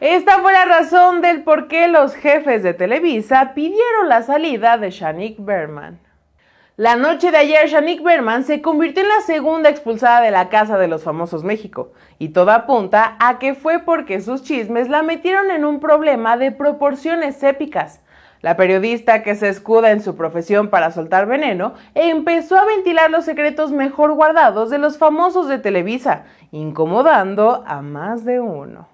Esta fue la razón del por qué los jefes de Televisa pidieron la salida de Shanique Berman. La noche de ayer, Shanique Berman se convirtió en la segunda expulsada de la Casa de los Famosos México, y todo apunta a que fue porque sus chismes la metieron en un problema de proporciones épicas. La periodista que se escuda en su profesión para soltar veneno empezó a ventilar los secretos mejor guardados de los famosos de Televisa, incomodando a más de uno.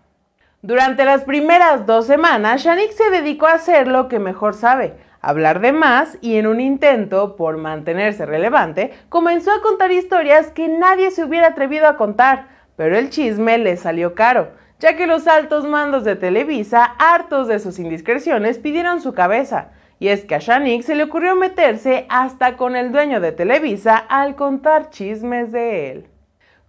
Durante las primeras dos semanas, Yannick se dedicó a hacer lo que mejor sabe, hablar de más y en un intento por mantenerse relevante, comenzó a contar historias que nadie se hubiera atrevido a contar, pero el chisme le salió caro, ya que los altos mandos de Televisa, hartos de sus indiscreciones, pidieron su cabeza. Y es que a Yannick se le ocurrió meterse hasta con el dueño de Televisa al contar chismes de él.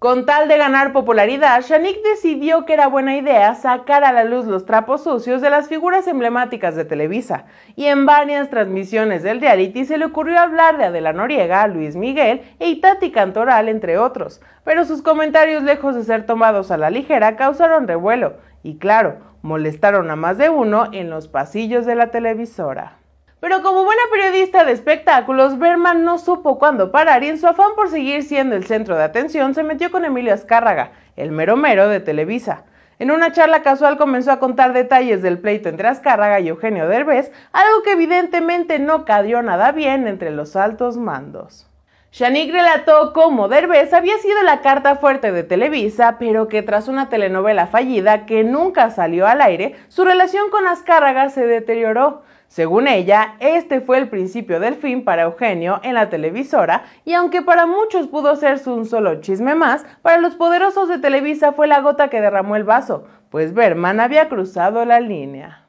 Con tal de ganar popularidad, Shanik decidió que era buena idea sacar a la luz los trapos sucios de las figuras emblemáticas de Televisa, y en varias transmisiones del reality se le ocurrió hablar de Adela Noriega, Luis Miguel e Itati Cantoral, entre otros, pero sus comentarios, lejos de ser tomados a la ligera, causaron revuelo, y claro, molestaron a más de uno en los pasillos de la televisora. Pero como buena periodista de espectáculos, Berman no supo cuándo parar y en su afán por seguir siendo el centro de atención se metió con Emilio Azcárraga, el mero mero de Televisa. En una charla casual comenzó a contar detalles del pleito entre Azcárraga y Eugenio Derbez, algo que evidentemente no cadió nada bien entre los altos mandos. Shanik relató cómo Derbez había sido la carta fuerte de Televisa, pero que tras una telenovela fallida que nunca salió al aire, su relación con Azcárraga se deterioró. Según ella, este fue el principio del fin para Eugenio en la televisora y aunque para muchos pudo ser un solo chisme más, para los poderosos de Televisa fue la gota que derramó el vaso, pues Berman había cruzado la línea.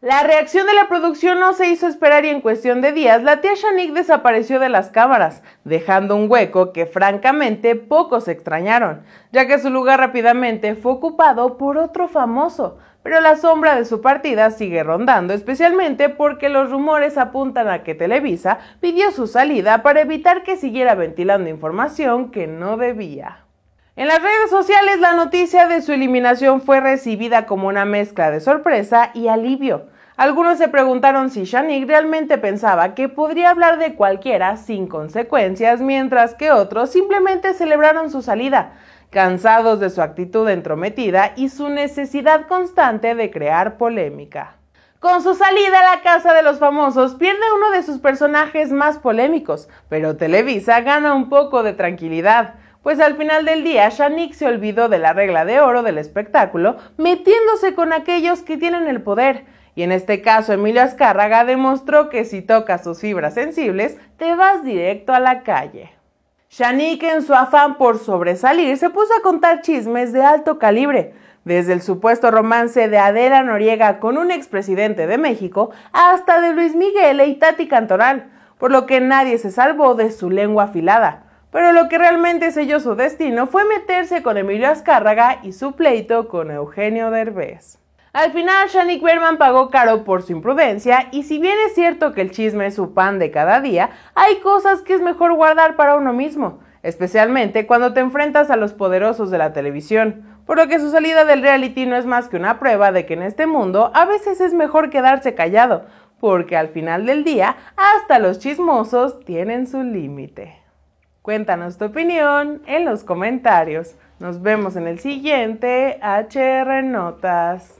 La reacción de la producción no se hizo esperar y en cuestión de días la tía Shanik desapareció de las cámaras, dejando un hueco que francamente pocos extrañaron, ya que su lugar rápidamente fue ocupado por otro famoso, pero la sombra de su partida sigue rondando, especialmente porque los rumores apuntan a que Televisa pidió su salida para evitar que siguiera ventilando información que no debía. En las redes sociales la noticia de su eliminación fue recibida como una mezcla de sorpresa y alivio. Algunos se preguntaron si Shanik realmente pensaba que podría hablar de cualquiera sin consecuencias, mientras que otros simplemente celebraron su salida cansados de su actitud entrometida y su necesidad constante de crear polémica. Con su salida a la casa de los famosos pierde uno de sus personajes más polémicos, pero Televisa gana un poco de tranquilidad, pues al final del día Shanik se olvidó de la regla de oro del espectáculo, metiéndose con aquellos que tienen el poder, y en este caso Emilio Azcárraga demostró que si tocas sus fibras sensibles, te vas directo a la calle. Shanique, en su afán por sobresalir, se puso a contar chismes de alto calibre, desde el supuesto romance de Adela Noriega con un expresidente de México hasta de Luis Miguel e Itati Cantoral, por lo que nadie se salvó de su lengua afilada. Pero lo que realmente selló su destino fue meterse con Emilio Azcárraga y su pleito con Eugenio Derbez. Al final, Shani Querman pagó caro por su imprudencia y si bien es cierto que el chisme es su pan de cada día, hay cosas que es mejor guardar para uno mismo, especialmente cuando te enfrentas a los poderosos de la televisión, por lo que su salida del reality no es más que una prueba de que en este mundo a veces es mejor quedarse callado, porque al final del día hasta los chismosos tienen su límite. Cuéntanos tu opinión en los comentarios. Nos vemos en el siguiente HR Notas.